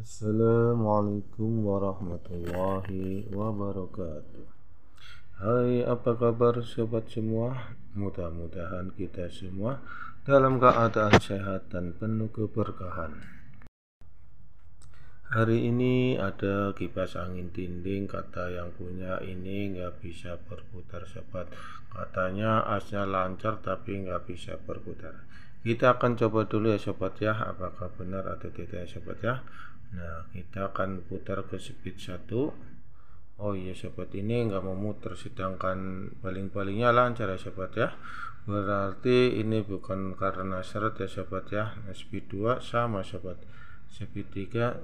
Assalamualaikum warahmatullahi wabarakatuh Hai apa kabar sobat semua Mudah-mudahan kita semua dalam keadaan sehat dan penuh keberkahan Hari ini ada kipas angin dinding kata yang punya ini nggak bisa berputar sobat katanya asnya lancar tapi nggak bisa berputar kita akan coba dulu ya sobat ya apakah benar atau tidak ya sobat ya nah kita akan putar ke speed 1 oh iya sobat ini nggak mau muter sedangkan paling-palingnya lancar ya sobat ya berarti ini bukan karena seret ya sobat ya nah, speed 2 sama sobat speed 3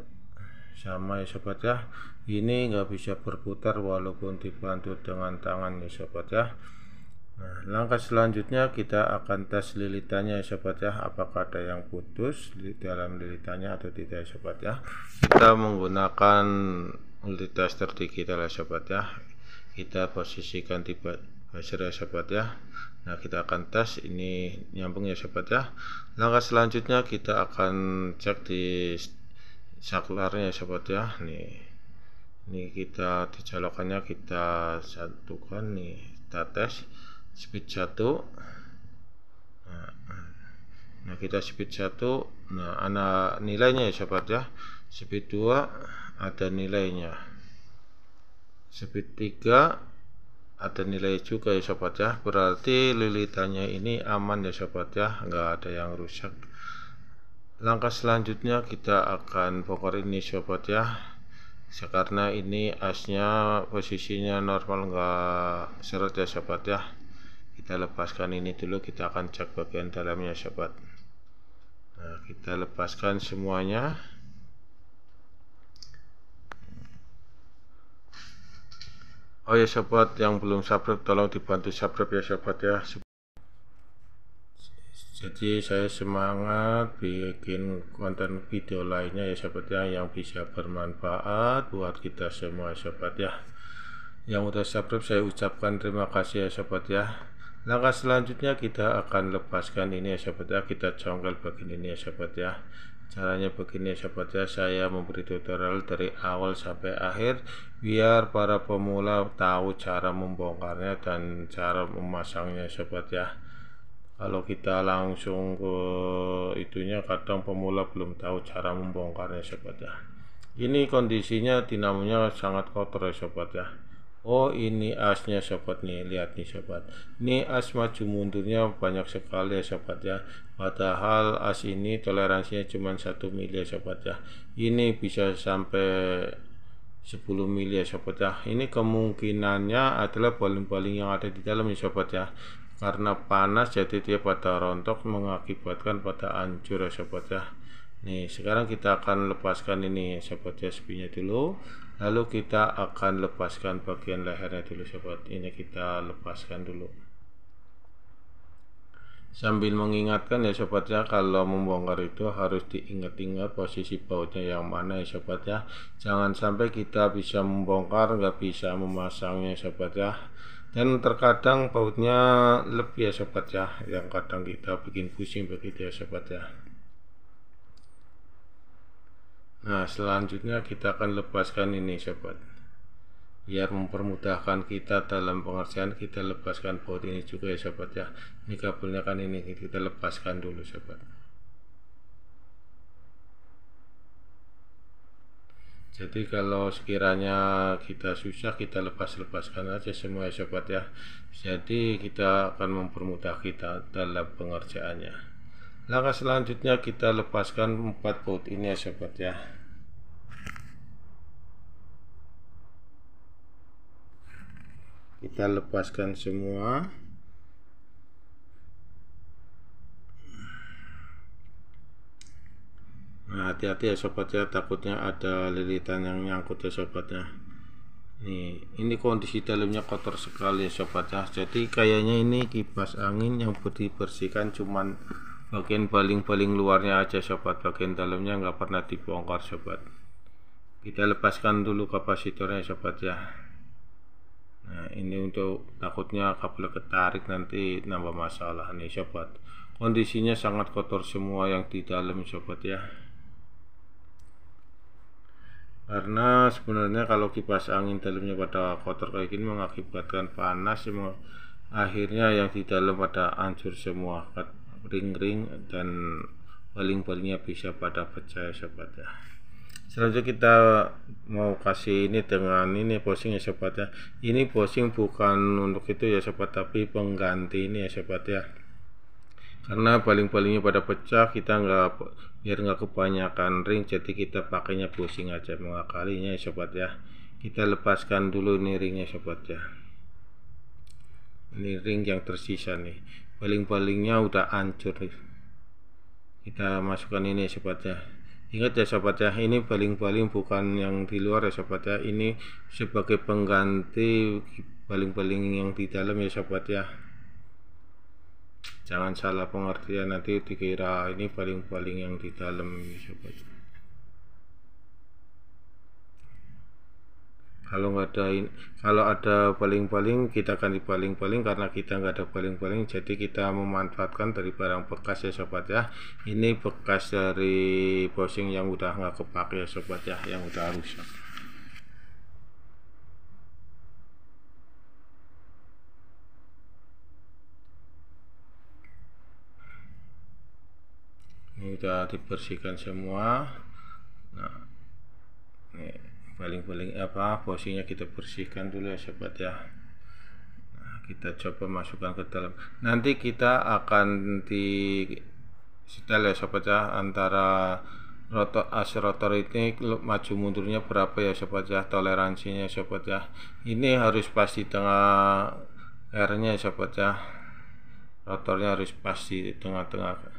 sama ya sobat ya ini nggak bisa berputar walaupun dibantu dengan tangan ya sobat ya Nah, langkah selanjutnya kita akan tes lilitannya ya sobat ya, apakah ada yang putus di dalam lilitannya atau tidak ya sobat ya. Kita menggunakan multitester tester digital ya sobat ya. Kita posisikan di buzzer ya sobat ya. Nah, kita akan tes ini nyambung ya sobat ya. Langkah selanjutnya kita akan cek di saklarnya ya sobat ya. Nih. Ini kita dicolokannya kita satukan nih, kita tes speed 1 nah, nah, kita speed 1 nah ada nilainya ya sobat ya speed 2 ada nilainya speed 3 ada nilai juga ya sobat ya berarti lilitannya ini aman ya sobat ya nggak ada yang rusak langkah selanjutnya kita akan bongkar ini sobat ya karena ini asnya posisinya normal nggak seret ya sobat ya kita lepaskan ini dulu kita akan cek bagian dalamnya sobat nah kita lepaskan semuanya oh ya sobat yang belum subscribe tolong dibantu subscribe ya sobat ya jadi saya semangat bikin konten video lainnya ya sobat ya yang bisa bermanfaat buat kita semua sobat ya yang udah subscribe saya ucapkan terima kasih ya sobat ya Langkah selanjutnya kita akan lepaskan ini ya sahabat ya Kita congkel bagian ini ya sahabat ya Caranya begini ya sahabat ya Saya memberi tutorial dari awal sampai akhir Biar para pemula tahu cara membongkarnya dan cara memasangnya sobat sahabat ya kalau kita langsung ke itunya kadang pemula belum tahu cara membongkarnya sobat ya ini kondisinya dinamonya sangat kotor ya sobat ya Oh ini asnya sobat nih lihat nih sobat ini as maju mundurnya banyak sekali ya sobat ya padahal as ini toleransinya cuma satu mili ya sobat ya ini bisa sampai 10 mili ya sobat ya ini kemungkinannya adalah baling-baling yang ada di dalam ya sobat ya karena panas jadi dia pada rontok mengakibatkan pada hancur ya sobat ya nih sekarang kita akan lepaskan ini sobat ya sepinya dulu lalu kita akan lepaskan bagian lehernya dulu sobat ini kita lepaskan dulu sambil mengingatkan ya sobat ya kalau membongkar itu harus diingat-ingat posisi bautnya yang mana ya sobat ya jangan sampai kita bisa membongkar nggak bisa memasangnya sobat ya dan terkadang bautnya lebih ya sobat ya yang kadang kita bikin pusing begitu ya sobat ya Nah selanjutnya kita akan lepaskan ini sobat Biar mempermudahkan kita dalam pengerjaan kita lepaskan baut ini juga ya sobat ya Ini kabelnya kan ini kita lepaskan dulu sobat jadi kalau sekiranya kita susah kita lepas-lepaskan aja semua ya sobat ya jadi kita akan mempermudah kita dalam pengerjaannya langkah selanjutnya kita lepaskan empat baut ini ya sobat ya kita lepaskan semua nah hati-hati ya sobat ya takutnya ada lilitan yang nyangkut ya sobat ya nih ini kondisi dalamnya kotor sekali ya sobat ya jadi kayaknya ini kipas angin yang dibersihkan cuman bagian baling-baling luarnya aja sobat bagian dalamnya nggak pernah dibongkar sobat kita lepaskan dulu kapasitornya sobat ya Nah, ini untuk takutnya kabel ketarik nanti nambah masalah nih sobat. Kondisinya sangat kotor semua yang di dalam sobat ya. Karena sebenarnya kalau kipas angin dalamnya pada kotor kayak gini mengakibatkan panas semua akhirnya yang di dalam pada hancur semua ring-ring dan baling-balingnya bisa pada pecah sobat ya selanjutnya kita mau kasih ini dengan ini posing ya sobat ya ini posing bukan untuk itu ya sobat tapi pengganti ini ya sobat ya karena paling-palingnya pada pecah kita nggak biar nggak kebanyakan ring jadi kita pakainya pusing aja mengakalinya ya sobat ya kita lepaskan dulu ini ringnya sobat ya ini ring yang tersisa nih paling-palingnya udah hancur kita masukkan ini ya sobat ya Ingat ya sahabat ya, ini baling-baling bukan yang di luar ya sahabat ya. Ini sebagai pengganti baling-baling yang di dalam ya sahabat ya. Jangan salah pengertian nanti dikira ini baling-baling yang di dalam ya sahabat. kalau nggak ada kalau ada paling-paling kita akan dipaling-paling karena kita nggak ada paling-paling jadi kita memanfaatkan dari barang bekas ya sobat ya ini bekas dari bosing yang udah nggak kepake ya sobat ya yang udah rusak ini udah dibersihkan semua nah paling-paling eh, apa posisinya kita bersihkan dulu ya sobat ya nah, kita coba masukkan ke dalam nanti kita akan di setel ya sobat ya antara rotor as rotor ini maju mundurnya berapa ya sobat ya toleransinya sobat ya ini harus pas di tengah R nya sobat ya rotornya harus pas di tengah-tengah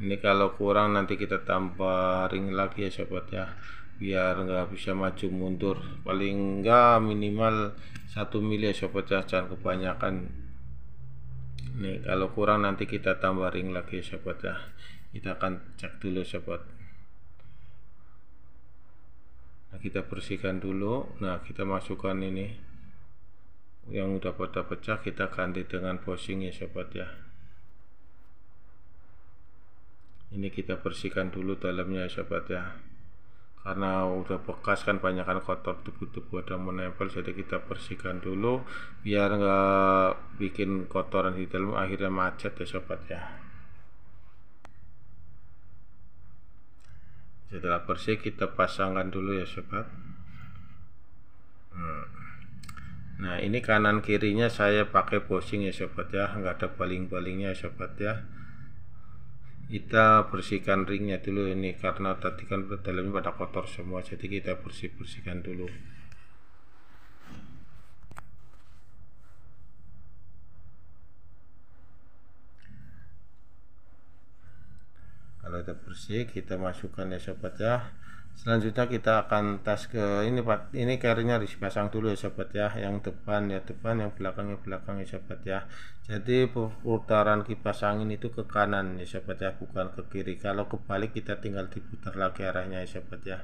ini kalau kurang nanti kita tambah ring lagi ya sobat ya biar nggak bisa maju mundur paling enggak minimal satu mili ya sobat ya jangan kebanyakan nih kalau kurang nanti kita tambah ring lagi ya sobat ya kita akan cek dulu sobat nah kita bersihkan dulu nah kita masukkan ini yang udah pada pecah kita ganti dengan bosing ya sobat ya ini kita bersihkan dulu dalamnya ya sobat ya karena udah bekas kan banyak kan kotor debu-debu ada menempel jadi kita bersihkan dulu biar nggak bikin kotoran di dalam akhirnya macet ya sobat ya setelah bersih kita pasangkan dulu ya sobat hmm. nah ini kanan kirinya saya pakai bosing ya sobat ya nggak ada baling-balingnya ya sobat ya kita bersihkan ringnya dulu ini karena tadi kan dalamnya pada kotor semua jadi kita bersih bersihkan dulu kalau sudah bersih kita masukkan ya sobat ya selanjutnya kita akan tes ke ini pak ini carrynya harus pasang dulu ya sobat ya yang depan ya depan yang belakang ya belakang ya sobat ya jadi putaran kipas angin itu ke kanan ya sobat ya bukan ke kiri kalau kebalik kita tinggal diputar lagi arahnya ya sobat ya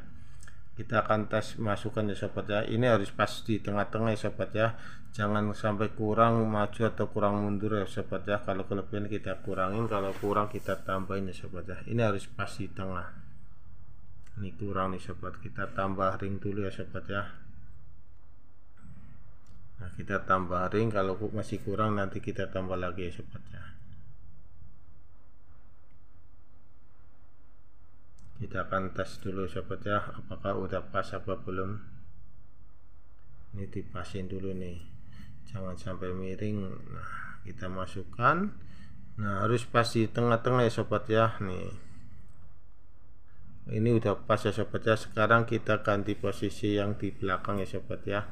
kita akan tes masukkan ya sobat ya ini harus pas di tengah-tengah ya sobat ya jangan sampai kurang maju atau kurang mundur ya sobat ya kalau kelebihan kita kurangin kalau kurang kita tambahin ya sobat ya ini harus pas di tengah ini kurang nih sobat kita tambah ring dulu ya sobat ya nah kita tambah ring kalau masih kurang nanti kita tambah lagi ya sobat ya kita akan tes dulu ya sobat ya apakah udah pas apa belum ini dipasin dulu nih jangan sampai miring nah kita masukkan nah harus pas di tengah-tengah ya sobat ya nih ini udah pas ya sobat ya sekarang kita ganti posisi yang di belakang ya sobat ya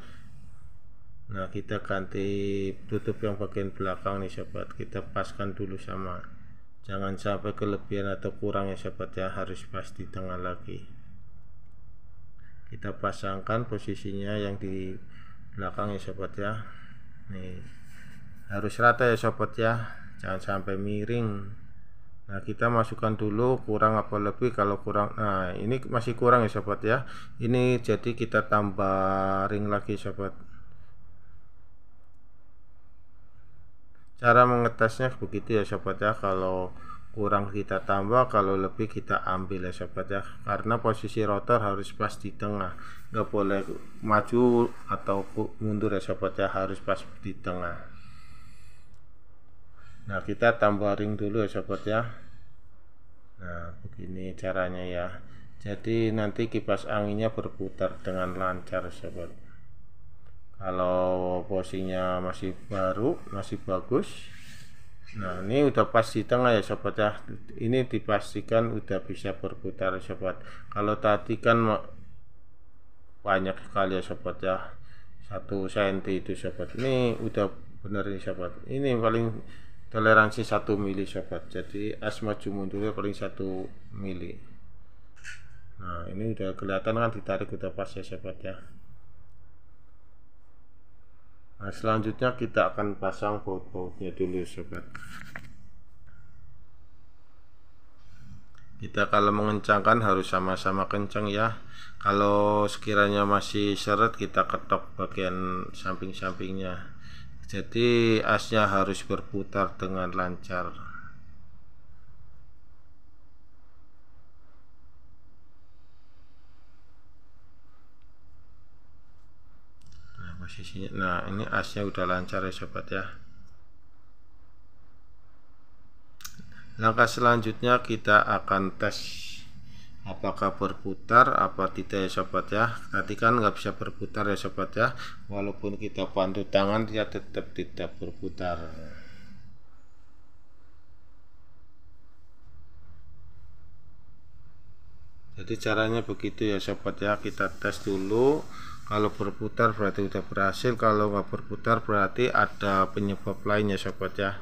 nah kita ganti tutup yang bagian belakang nih sobat kita paskan dulu sama jangan sampai kelebihan atau kurang ya sobat ya harus pas di tengah lagi kita pasangkan posisinya yang di belakang ya sobat ya nih harus rata ya sobat ya jangan sampai miring Nah, kita masukkan dulu kurang apa lebih kalau kurang. Nah, ini masih kurang ya sobat ya. Ini jadi kita tambah ring lagi sobat. Cara mengetesnya begitu ya sobat ya. Kalau kurang kita tambah, kalau lebih kita ambil ya sobat ya. Karena posisi rotor harus pas di tengah. Nggak boleh maju atau mundur ya sobat ya, harus pas di tengah. Nah kita tambah ring dulu ya sobat ya Nah begini caranya ya Jadi nanti kipas anginnya berputar dengan lancar sobat Kalau posisinya masih baru masih bagus Nah ini udah pas di tengah ya sobat ya Ini dipastikan udah bisa berputar sobat Kalau tadi kan banyak sekali ya sobat ya satu senti itu sobat ini udah bener nih sobat ini paling toleransi satu mili sobat jadi as maju mundurnya paling satu mili nah ini udah kelihatan kan ditarik udah pas ya sobat ya nah selanjutnya kita akan pasang baut-bautnya dulu sobat kita kalau mengencangkan harus sama-sama kencang ya kalau sekiranya masih seret kita ketok bagian samping-sampingnya jadi asnya harus berputar dengan lancar nah posisinya nah ini asnya udah lancar ya sobat ya langkah selanjutnya kita akan tes apakah berputar apa tidak ya sobat ya tadi kan nggak bisa berputar ya sobat ya walaupun kita bantu tangan dia tetap tidak berputar jadi caranya begitu ya sobat ya kita tes dulu kalau berputar berarti udah berhasil kalau nggak berputar berarti ada penyebab lainnya sobat ya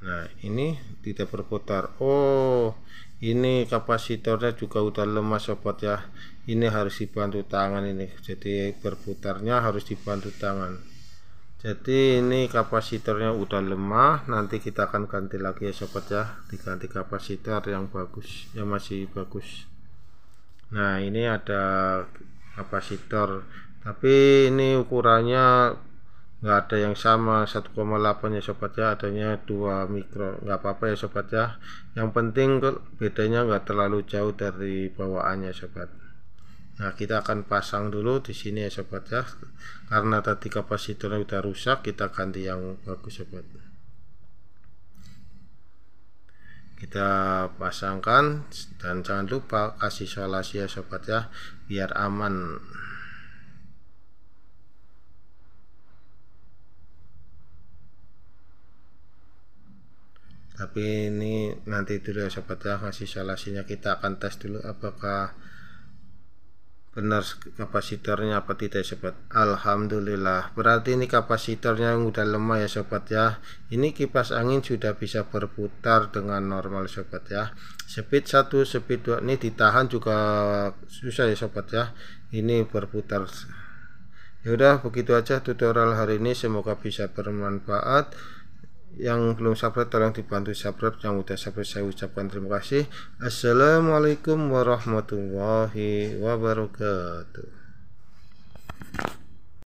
Nah, ini tidak berputar. Oh, ini kapasitornya juga udah lemah sobat ya. Ini harus dibantu tangan ini. Jadi berputarnya harus dibantu tangan. Jadi ini kapasitornya udah lemah, nanti kita akan ganti lagi ya sobat ya. Diganti kapasitor yang bagus, yang masih bagus. Nah, ini ada kapasitor. Tapi ini ukurannya nggak ada yang sama 1,8 ya sobat ya adanya 2 mikro nggak apa-apa ya sobat ya yang penting bedanya nggak terlalu jauh dari bawaannya sobat nah kita akan pasang dulu di sini ya sobat ya karena tadi kapasitornya udah rusak kita ganti yang bagus sobat kita pasangkan dan jangan lupa kasih solasi ya sobat ya biar aman tapi ini nanti dulu ya sobat ya kasih salasinya kita akan tes dulu apakah benar kapasitornya apa tidak sobat Alhamdulillah berarti ini kapasitornya yang udah lemah ya sobat ya ini kipas angin sudah bisa berputar dengan normal sobat ya speed 1 speed 2 ini ditahan juga susah ya sobat ya ini berputar ya udah begitu aja tutorial hari ini semoga bisa bermanfaat yang belum subscribe tolong dibantu subscribe yang sudah subscribe saya ucapkan terima kasih assalamualaikum warahmatullahi wabarakatuh